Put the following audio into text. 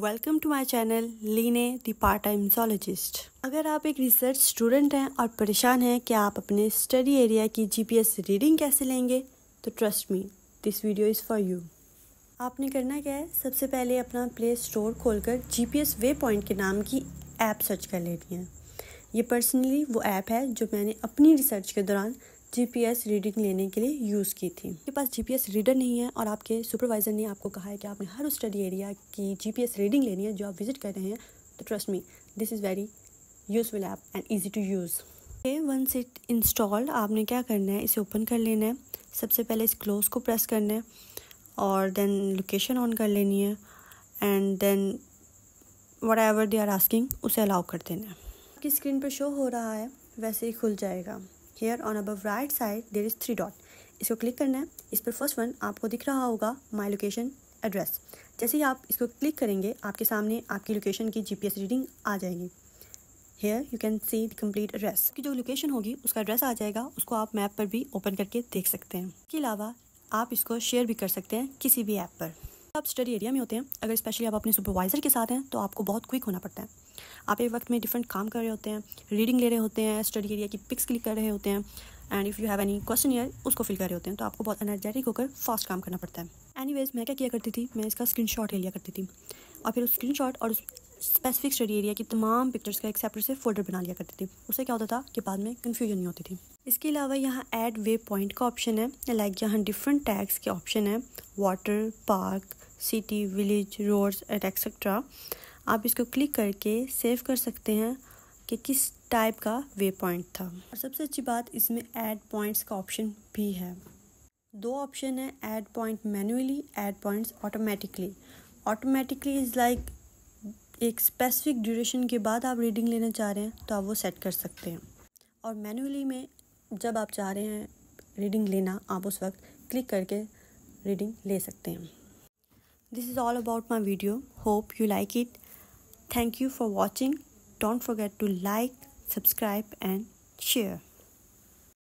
welcome to my channel लीने the part time zoologist अगर आप एक रिसर्च स्टूडेंट हैं और परेशान हैं कि आप अपने स्टडी एरिया की जीपीएस रीडिंग कैसे लेंगे तो trust me this video is for you आपने करना क्या है सबसे पहले अपना प्ले स्टोर खोलकर जीपीएस वे पॉइंट के नाम की ऐप सर्च कर लेनी है ये पर्सनली वो ऐप है जो मैंने अपनी रिसर्च के दौरान जीपीएस रीडिंग लेने के लिए यूज़ की थी आपके पास जीपीएस रीडर नहीं है और आपके सुपरवाइज़र ने आपको कहा है कि आपने हर स्टडी एरिया की जीपीएस रीडिंग लेनी है जो आप विजिट कर रहे हैं तो trust me this is very useful app and easy to use once it installed आपने क्या करना है इसे ओपन कर लेना है सबसे पहले इस क्लोज को प्रेस करना है और देन लोकेशन ऑन कर लेनी है and then whatever they are आर आस्किंग उसे अलाउ कर देना है आपकी स्क्रीन पर शो हो रहा है वैसे ही खुल जाएगा here on above right side there is three dot इसको क्लिक करना है इस पर फर्स्ट वन आपको दिख रहा होगा माई लोकेशन एड्रेस जैसे ही आप इसको क्लिक करेंगे आपके सामने आपकी लोकेशन की जीपीएस रीडिंग आ जाएगी here you can see the complete address की जो लोकेशन होगी उसका एड्रेस आ जाएगा उसको आप मैप पर भी ओपन करके देख सकते हैं इसके अलावा आप इसको शेयर भी कर सकते हैं किसी भी ऐप पर आप स्टडी एरिया में होते हैं अगर स्पेशली आप अपने सुपरवाइज़र के साथ हैं तो आपको बहुत क्विक होना पड़ता है आप एक वक्त में डिफरेंट काम कर रहे होते हैं रीडिंग ले रहे होते हैं स्टडी एरिया की पिक्स क्लिक कर रहे होते हैं and if you have any question here उसको फिल कर रहे होते हैं तो आपको बहुत एनर्जेटिक होकर फास्ट काम करना पड़ता है एनी मैं क्या किया करती थी मैं इसका स्क्रीन ले लिया करती थी और फिर उस स्क्रीन और उस स्पेसिफिक स्टडी एरिया की तमाम पिक्चर्स का एक सेपरेट से फोल्डर बना लिया करती थी उससे क्या होता था कि बाद में कन्फ्यूजन नहीं होती थी इसके अलावा यहाँ एड वे पॉइंट का ऑप्शन है लाइक यहाँ डिफरेंट टैग्स के ऑप्शन है water park city village roads et cetera आप इसको क्लिक करके सेव कर सकते हैं कि किस टाइप का वे पॉइंट था और सबसे अच्छी बात इसमें ऐड पॉइंट्स का ऑप्शन भी है दो ऑप्शन है add point manually add points automatically automatically is like एक स्पेसिफिक ड्यूरेशन के बाद आप रीडिंग लेना चाह रहे हैं तो आप वो सेट कर सकते हैं और मैनुअली में जब आप चाह रहे हैं रीडिंग लेना आप उस वक्त क्लिक करके रीडिंग ले सकते हैं this is all about my video hope you like it thank you for watching don't forget to like subscribe and share